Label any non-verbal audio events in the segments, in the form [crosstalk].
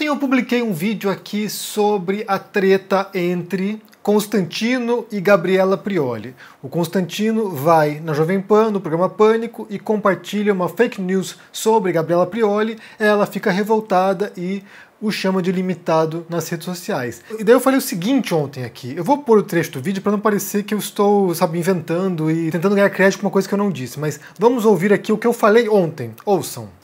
Ontem eu publiquei um vídeo aqui sobre a treta entre Constantino e Gabriela Prioli. O Constantino vai na Jovem Pan, no programa Pânico, e compartilha uma fake news sobre Gabriela Prioli. Ela fica revoltada e o chama de limitado nas redes sociais. E daí eu falei o seguinte ontem aqui. Eu vou pôr o trecho do vídeo para não parecer que eu estou, sabe, inventando e tentando ganhar crédito com uma coisa que eu não disse, mas vamos ouvir aqui o que eu falei ontem. Ouçam.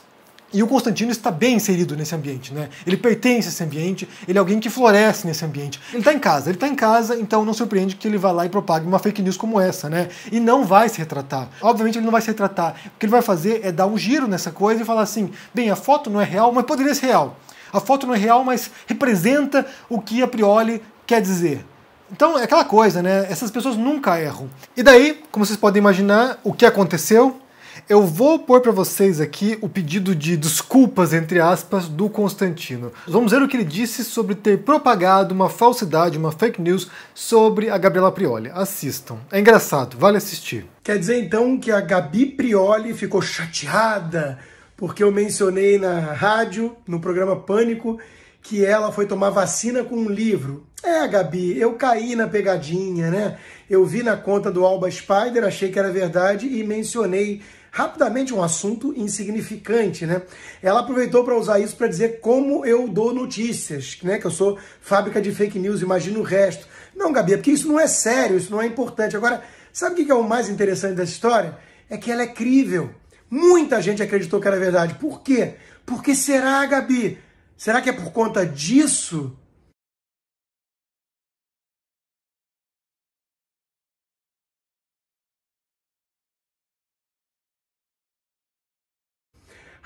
E o Constantino está bem inserido nesse ambiente, né? Ele pertence a esse ambiente, ele é alguém que floresce nesse ambiente. Ele está em casa, ele está em casa, então não surpreende que ele vá lá e propague uma fake news como essa, né? E não vai se retratar. Obviamente ele não vai se retratar. O que ele vai fazer é dar um giro nessa coisa e falar assim: bem, a foto não é real, mas poderia ser real. A foto não é real, mas representa o que a Prioli quer dizer. Então é aquela coisa, né? Essas pessoas nunca erram. E daí, como vocês podem imaginar, o que aconteceu? Eu vou pôr para vocês aqui o pedido de desculpas, entre aspas, do Constantino. Vamos ver o que ele disse sobre ter propagado uma falsidade, uma fake news sobre a Gabriela Prioli. Assistam. É engraçado, vale assistir. Quer dizer então que a Gabi Prioli ficou chateada porque eu mencionei na rádio, no programa Pânico, que ela foi tomar vacina com um livro. É, Gabi, eu caí na pegadinha, né? Eu vi na conta do Alba Spider, achei que era verdade e mencionei rapidamente um assunto insignificante, né? Ela aproveitou para usar isso para dizer como eu dou notícias, né? Que eu sou fábrica de fake news, imagina o resto. Não, Gabi, é porque isso não é sério, isso não é importante. Agora, sabe o que é o mais interessante dessa história? É que ela é crível. Muita gente acreditou que era verdade. Por quê? Porque será, Gabi? Será que é por conta disso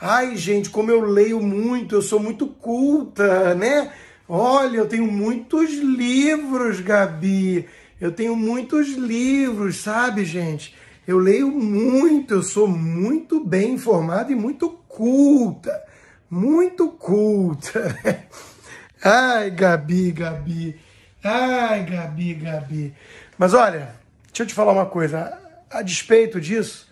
Ai, gente, como eu leio muito, eu sou muito culta, né? Olha, eu tenho muitos livros, Gabi. Eu tenho muitos livros, sabe, gente? Eu leio muito, eu sou muito bem informada e muito culta. Muito culta. [laughs] Ai, Gabi, Gabi. Ai, Gabi, Gabi. Mas olha, deixa eu te falar uma coisa. A despeito disso,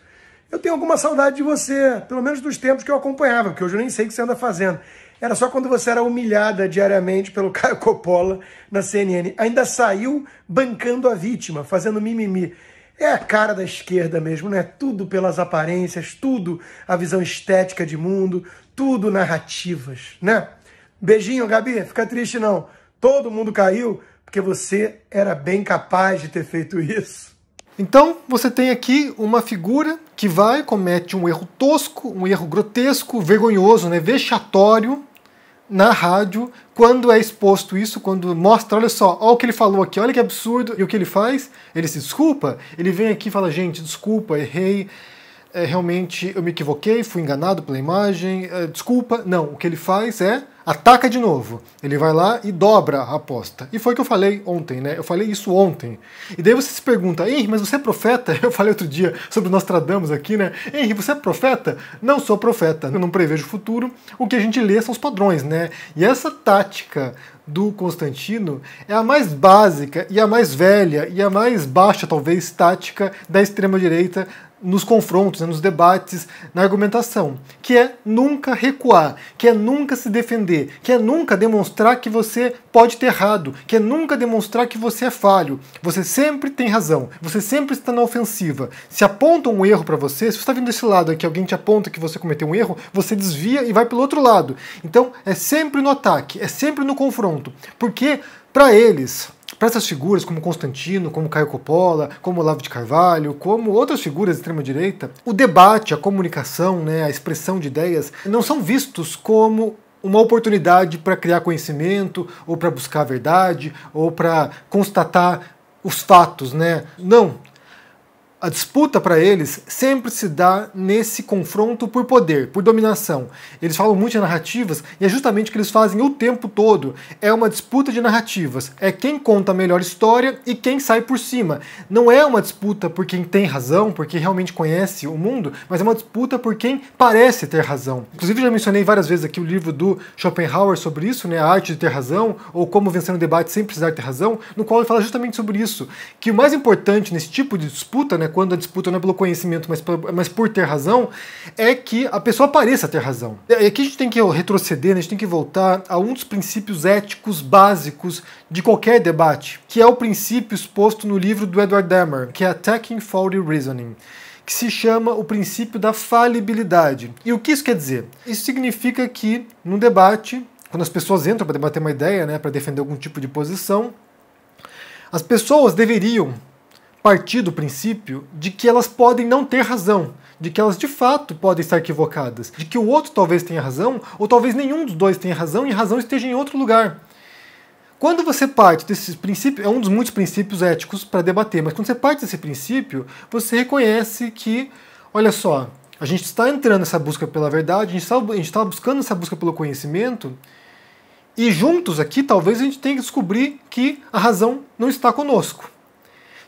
eu tenho alguma saudade de você, pelo menos dos tempos que eu acompanhava, porque hoje eu nem sei o que você anda fazendo. Era só quando você era humilhada diariamente pelo [laughs] Caio Coppola na CNN. Ainda saiu bancando a vítima, fazendo mimimi. É a cara da esquerda mesmo, né? Tudo pelas aparências, tudo a visão estética de mundo, tudo narrativas, né? Beijinho, Gabi, fica triste não. Todo mundo caiu porque você era bem capaz de ter feito isso. Então, você tem aqui uma figura que vai, comete um erro tosco, um erro grotesco, vergonhoso, né, vexatório na rádio, quando é exposto isso, quando mostra, olha só, olha o que ele falou aqui, olha que absurdo, e o que ele faz? Ele se desculpa, ele vem aqui e fala, gente, desculpa, errei, é, realmente eu me equivoquei, fui enganado pela imagem, é, desculpa. Não, o que ele faz é ataca de novo. Ele vai lá e dobra a aposta. E foi o que eu falei ontem, né? Eu falei isso ontem. E daí você se pergunta, Henry, mas você é profeta? [laughs] Eu falei outro dia sobre o Nostradamus aqui, né? Henry, você é profeta? Não sou profeta, eu não prevejo o futuro. O que a gente lê são os padrões, né? E essa tática do Constantino é a mais básica e a mais velha e a mais baixa, talvez, tática da extrema-direita nos confrontos, né, nos debates, na argumentação, que é nunca recuar, que é nunca se defender, quer que é nunca demonstrar que você pode ter errado, que é nunca demonstrar que você é falho. Você sempre tem razão, você sempre está na ofensiva. Se aponta um erro para você, se você está vindo desse lado aqui, alguém te aponta que você cometeu um erro, você desvia e vai pelo outro lado. Então é sempre no ataque, é sempre no confronto, porque para eles para essas figuras como Constantino, como Caio Coppola, como Olavo de Carvalho, como outras figuras de extrema direita, o debate, a comunicação, né, a expressão de ideias não são vistos como uma oportunidade para criar conhecimento, ou para buscar a verdade, ou para constatar os fatos, né? Não, a disputa para eles sempre se dá nesse confronto por poder, por dominação. Eles falam muito de narrativas e é justamente o que eles fazem o tempo todo. É uma disputa de narrativas. É quem conta a melhor história e quem sai por cima. Não é uma disputa por quem tem razão, porque realmente conhece o mundo, mas é uma disputa por quem parece ter razão. Inclusive, já mencionei várias vezes aqui o livro do Schopenhauer sobre isso, né? A arte de ter razão, ou como vencer um debate sem precisar ter razão, no qual ele fala justamente sobre isso. Que o mais importante nesse tipo de disputa, né? quando a disputa não é pelo conhecimento, mas, mas por ter razão, é que a pessoa pareça ter razão. E aqui a gente tem que retroceder, né? a gente tem que voltar a um dos princípios éticos básicos de qualquer debate, que é o princípio exposto no livro do Edward Dammer, que é Attacking Faulty Reasoning que se chama o princípio da falibilidade. E o que isso quer dizer? Isso significa que, num debate, quando as pessoas entram para debater uma ideia, né, para defender algum tipo de posição, as pessoas deveriam partir do princípio de que elas podem não ter razão, de que elas de fato podem estar equivocadas, de que o outro talvez tenha razão, ou talvez nenhum dos dois tenha razão e a razão esteja em outro lugar. Quando você parte desse princípio, é um dos muitos princípios éticos para debater, mas quando você parte desse princípio, você reconhece que, olha só, a gente está entrando nessa busca pela verdade, a gente está tá buscando essa busca pelo conhecimento, e juntos aqui talvez a gente tenha que descobrir que a razão não está conosco.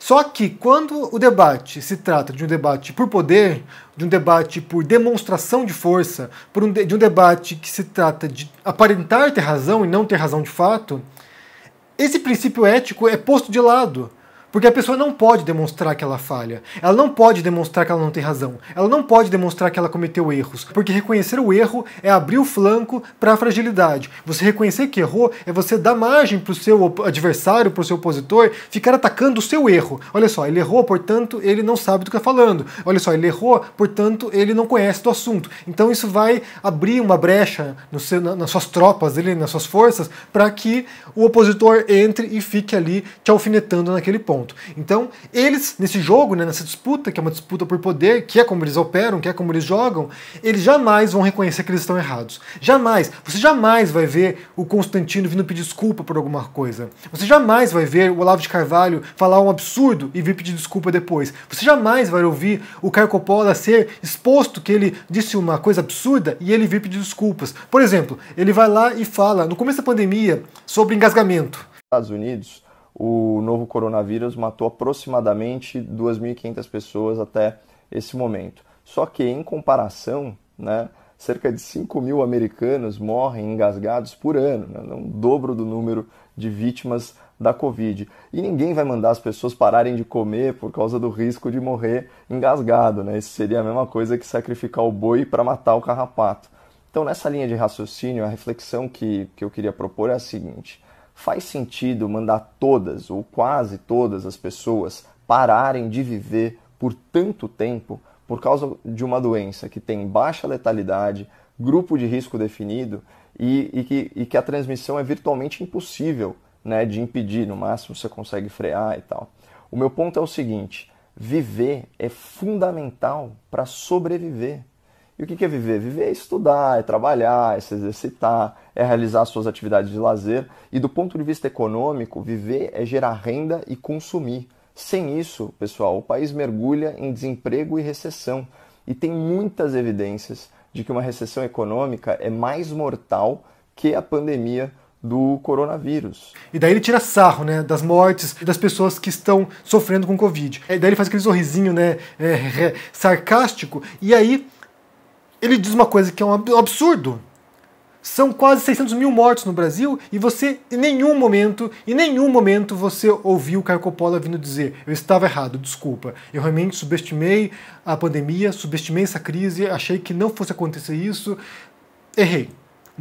Só que quando o debate se trata de um debate por poder, de um debate por demonstração de força, por um de, de um debate que se trata de aparentar ter razão e não ter razão de fato, esse princípio ético é posto de lado. Porque a pessoa não pode demonstrar que ela falha, ela não pode demonstrar que ela não tem razão, ela não pode demonstrar que ela cometeu erros, porque reconhecer o erro é abrir o flanco para a fragilidade. Você reconhecer que errou é você dar margem para o seu adversário, para o seu opositor, ficar atacando o seu erro. Olha só, ele errou, portanto, ele não sabe do que está falando. Olha só, ele errou, portanto, ele não conhece do assunto. Então isso vai abrir uma brecha seu, na, nas suas tropas, dele, nas suas forças, para que o opositor entre e fique ali te alfinetando naquele ponto ponto. Então, eles, nesse jogo, né, nessa disputa, que é uma disputa por poder, que é como eles operam, que é como eles jogam, eles jamais vão reconhecer que eles estão errados. Jamais. Você jamais vai ver o Constantino vindo pedir desculpa por alguma coisa. Você jamais vai ver o Olavo de Carvalho falar um absurdo e vir pedir desculpa depois. Você jamais vai ouvir o Caio Coppola ser exposto que ele disse uma coisa absurda e ele vir pedir desculpas. Por exemplo, ele vai lá e fala, no começo da pandemia, sobre engasgamento. Estados Unidos o novo coronavírus matou aproximadamente 2.500 pessoas até esse momento. Só que, em comparação, né, cerca de 5 mil americanos morrem engasgados por ano, né, um dobro do número de vítimas da Covid. E ninguém vai mandar as pessoas pararem de comer por causa do risco de morrer engasgado. Né? Isso seria a mesma coisa que sacrificar o boi para matar o carrapato. Então, nessa linha de raciocínio, a reflexão que, que eu queria propor é a seguinte faz sentido mandar todas ou quase todas as pessoas pararem de viver por tanto tempo por causa de uma doença que tem baixa letalidade, grupo de risco definido e, e, que, e que a transmissão é virtualmente impossível né, de impedir, no máximo você consegue frear e tal. O meu ponto é o seguinte: viver é fundamental para sobreviver. E o que é viver? Viver é estudar, é trabalhar, é se exercitar, é realizar suas atividades de lazer. E do ponto de vista econômico, viver é gerar renda e consumir. Sem isso, pessoal, o país mergulha em desemprego e recessão. E tem muitas evidências de que uma recessão econômica é mais mortal que a pandemia do coronavírus. E daí ele tira sarro, né, das mortes das pessoas que estão sofrendo com Covid. E é, daí ele faz aquele sorrisinho, né, é, é, sarcástico. E aí ele diz uma coisa que é um absurdo. São quase 600 mil mortos no Brasil e você, em nenhum momento, em nenhum momento você ouviu Caio Coppola vindo dizer eu estava errado, desculpa, eu realmente subestimei a pandemia, subestimei essa crise, achei que não fosse acontecer isso, errei.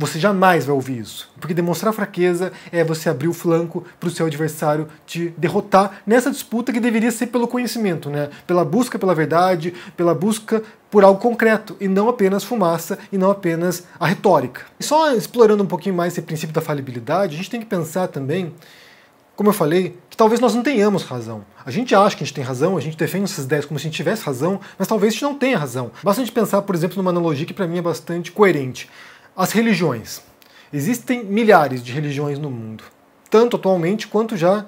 Você jamais vai ouvir isso. Porque demonstrar fraqueza é você abrir o flanco para o seu adversário te derrotar nessa disputa que deveria ser pelo conhecimento, né? pela busca pela verdade, pela busca por algo concreto, e não apenas fumaça, e não apenas a retórica. E só explorando um pouquinho mais esse princípio da falibilidade, a gente tem que pensar também como eu falei, que talvez nós não tenhamos razão. A gente acha que a gente tem razão, a gente defende essas ideias como se a gente tivesse razão, mas talvez a gente não tenha razão. Basta a gente pensar, por exemplo, numa analogia que para mim é bastante coerente. As religiões. Existem milhares de religiões no mundo, tanto atualmente quanto já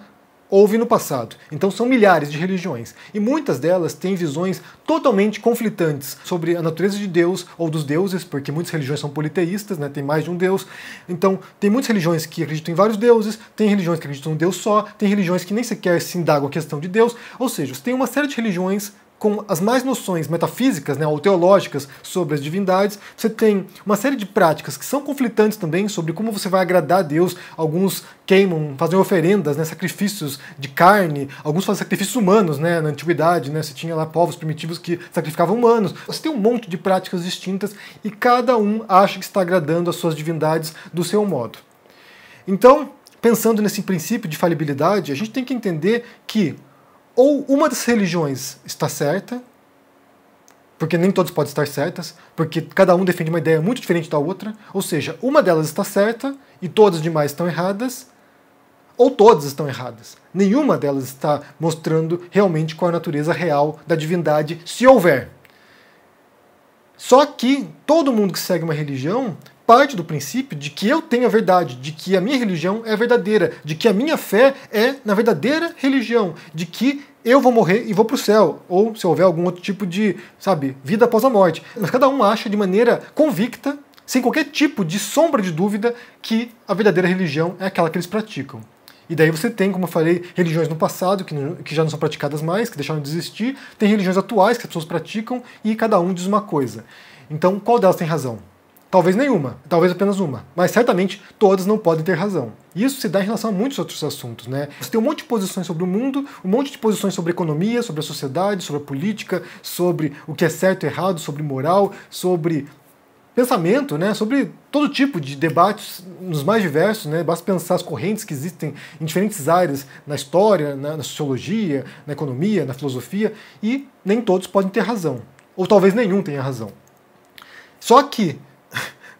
houve no passado. Então são milhares de religiões e muitas delas têm visões totalmente conflitantes sobre a natureza de Deus ou dos deuses, porque muitas religiões são politeístas, né? Tem mais de um deus. Então tem muitas religiões que acreditam em vários deuses, tem religiões que acreditam em um Deus só, tem religiões que nem sequer se indagam a questão de Deus. Ou seja, tem uma série de religiões com as mais noções metafísicas né, ou teológicas sobre as divindades, você tem uma série de práticas que são conflitantes também sobre como você vai agradar a Deus. Alguns queimam, fazem oferendas, né, sacrifícios de carne, alguns fazem sacrifícios humanos né, na antiguidade. Né, você tinha lá povos primitivos que sacrificavam humanos. Você tem um monte de práticas distintas e cada um acha que está agradando as suas divindades do seu modo. Então, pensando nesse princípio de falibilidade, a gente tem que entender que ou uma das religiões está certa, porque nem todas podem estar certas, porque cada um defende uma ideia muito diferente da outra, ou seja, uma delas está certa e todas as demais estão erradas, ou todas estão erradas. Nenhuma delas está mostrando realmente qual é a natureza real da divindade, se houver. Só que todo mundo que segue uma religião parte do princípio de que eu tenho a verdade, de que a minha religião é verdadeira, de que a minha fé é na verdadeira religião, de que eu vou morrer e vou para o céu, ou se houver algum outro tipo de, sabe, vida após a morte. Mas cada um acha de maneira convicta, sem qualquer tipo de sombra de dúvida, que a verdadeira religião é aquela que eles praticam. E daí você tem, como eu falei, religiões no passado que, não, que já não são praticadas mais, que deixaram de existir, tem religiões atuais que as pessoas praticam e cada um diz uma coisa. Então, qual delas tem razão? Talvez nenhuma, talvez apenas uma, mas certamente todas não podem ter razão. isso se dá em relação a muitos outros assuntos, né? Você tem um monte de posições sobre o mundo, um monte de posições sobre economia, sobre a sociedade, sobre a política, sobre o que é certo e errado, sobre moral, sobre pensamento, né, sobre todo tipo de debates nos mais diversos, né, basta pensar as correntes que existem em diferentes áreas na história, na, na sociologia, na economia, na filosofia e nem todos podem ter razão, ou talvez nenhum tenha razão. Só que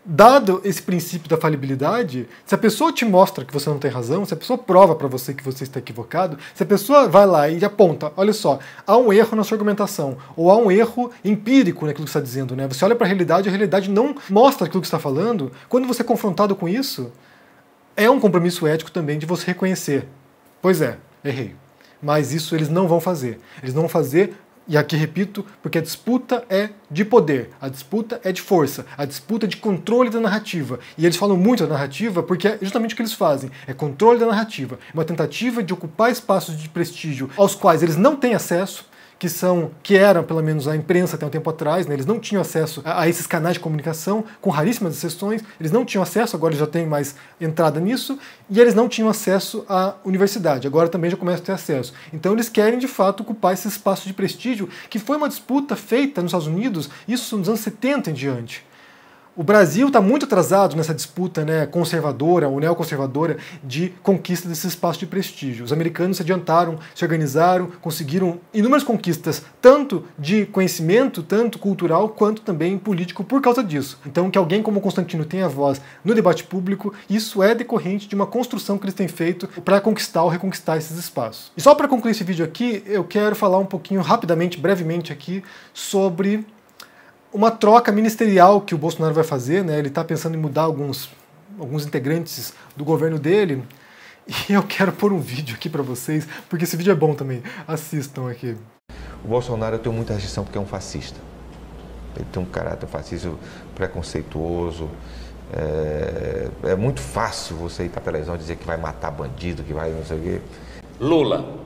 dado esse princípio da falibilidade, se a pessoa te mostra que você não tem razão, se a pessoa prova para você que você está equivocado, se a pessoa vai lá e aponta, olha só, há um erro na sua argumentação, ou há um erro empírico naquilo que você está dizendo, né? Você olha para a realidade, a realidade não mostra aquilo que você está falando. Quando você é confrontado com isso, é um compromisso ético também de você reconhecer. Pois é, errei. Mas isso eles não vão fazer. Eles não vão fazer e aqui repito, porque a disputa é de poder, a disputa é de força, a disputa é de controle da narrativa. E eles falam muito da narrativa porque é justamente o que eles fazem: é controle da narrativa, uma tentativa de ocupar espaços de prestígio aos quais eles não têm acesso que são que eram pelo menos a imprensa até um tempo atrás, né? eles não tinham acesso a, a, esses canais de comunicação, com raríssimas exceções, eles não tinham acesso, agora eles já têm mais entrada nisso, e eles não tinham acesso à universidade, agora também já começam a ter acesso. Então eles querem de fato ocupar esse espaço de prestígio, que foi uma disputa feita nos Estados Unidos, isso nos anos 70 em diante o Brasil está muito atrasado nessa disputa né, conservadora ou neoconservadora de conquista desse espaço de prestígio. Os americanos se adiantaram, se organizaram, conseguiram inúmeras conquistas, tanto de conhecimento, tanto cultural, quanto também político, por causa disso. Então, que alguém como Constantino tenha voz no debate público, isso é decorrente de uma construção que eles têm feito para conquistar ou reconquistar esses espaços. E só para concluir esse vídeo aqui, eu quero falar um pouquinho rapidamente, brevemente aqui, sobre uma troca ministerial que o Bolsonaro vai fazer, né? Ele está pensando em mudar alguns, alguns integrantes do governo dele. E [laughs] eu quero pôr um vídeo aqui para vocês, porque esse vídeo é bom também. Assistam aqui. O Bolsonaro eu tenho muita restrição porque é um fascista. Ele tem um caráter fascista preconceituoso. É, é muito fácil você ir para a televisão dizer que vai matar bandido, que vai não sei o quê. Lula.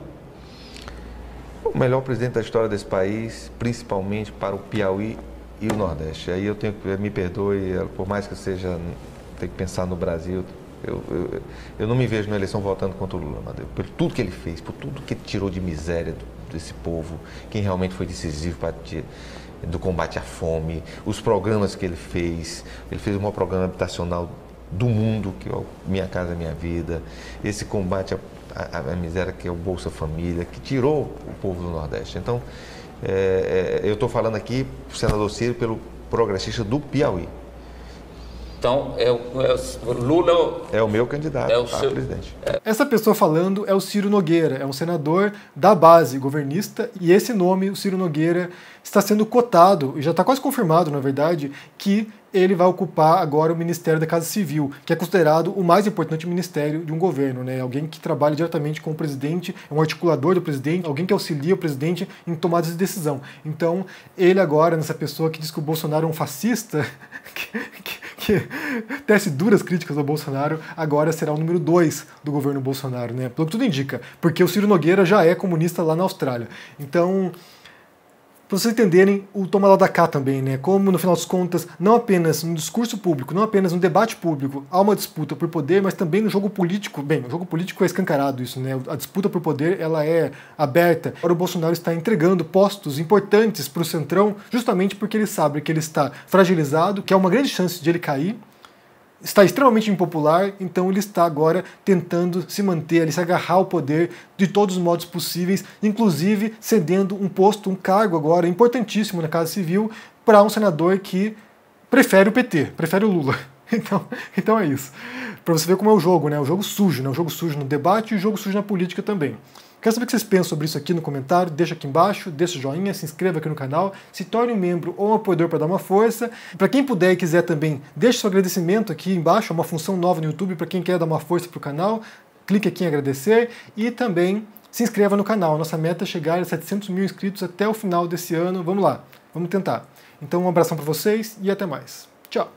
O melhor presidente da história desse país, principalmente para o Piauí e o Nordeste. Aí eu tenho que, me perdoe, eh, por mais que eu seja, tem que pensar no Brasil. Eu, eu, eu, não me vejo na eleição votando contra o Lula, Madeu. Por tudo que ele fez, por tudo que tirou de miséria do, desse povo, quem realmente foi decisivo para do combate à fome, os programas que ele fez. Ele fez o maior programa habitacional do mundo, que é Minha Casa Minha Vida. Esse combate à, à, à miséria que é o Bolsa Família, que tirou o povo do Nordeste. Então, é, é, eu estou falando aqui, senador Ciro, pelo progressista do Piauí. Então, é o, é o Lula é o, meu candidato é o tá, seu, presidente. É. Essa pessoa falando é o Ciro Nogueira, é um senador da base governista, e esse nome, o Ciro Nogueira, está sendo cotado, e já está quase confirmado, na verdade, que ele vai ocupar agora o Ministério da Casa Civil, que é considerado o mais importante ministério de um governo, né? Alguém que trabalha diretamente com o presidente, é um articulador do presidente, alguém que auxilia o presidente em tomadas de decisão. Então, ele agora, nessa pessoa que diz que o Bolsonaro é um fascista, [laughs] que, que que tece duras críticas ao Bolsonaro, agora será o número 2 do governo Bolsonaro, né? Pelo que tudo indica, porque o Ciro Nogueira já é comunista lá na Austrália. Então, para vocês entenderem o tomada da cá também, né? Como no final das contas, não apenas no discurso público, não apenas no debate público, há uma disputa por poder, mas também no jogo político. Bem, o jogo político é escancarado isso, né? A disputa por poder, ela é aberta. Agora o Bolsonaro está entregando postos importantes para o Centrão, justamente porque ele sabe que ele está fragilizado, que há uma grande chance de ele cair está extremamente impopular, então ele está agora tentando se manter ali, se agarrar ao poder de todos os modos possíveis, inclusive cedendo um posto, um cargo agora importantíssimo na Casa Civil para um senador que prefere o PT, prefere o Lula. [laughs] Então, então é isso. Para você ver como é o jogo, né? O jogo sujo, né? O jogo sujo no debate e o jogo sujo na política também. Quero saber o que vocês pensam sobre isso aqui no comentário, deixa aqui embaixo, deixa o joinha, se inscreva aqui no canal, se torne um membro ou um apoiador para dar uma força. Para quem puder e quiser também, deixe seu agradecimento aqui embaixo, é uma função nova no YouTube para quem quer dar uma força para o canal, clique aqui em agradecer e também se inscreva no canal. Nossa meta é chegar a 700 mil inscritos até o final desse ano. Vamos lá, vamos tentar. Então um abração para vocês e até mais. Tchau!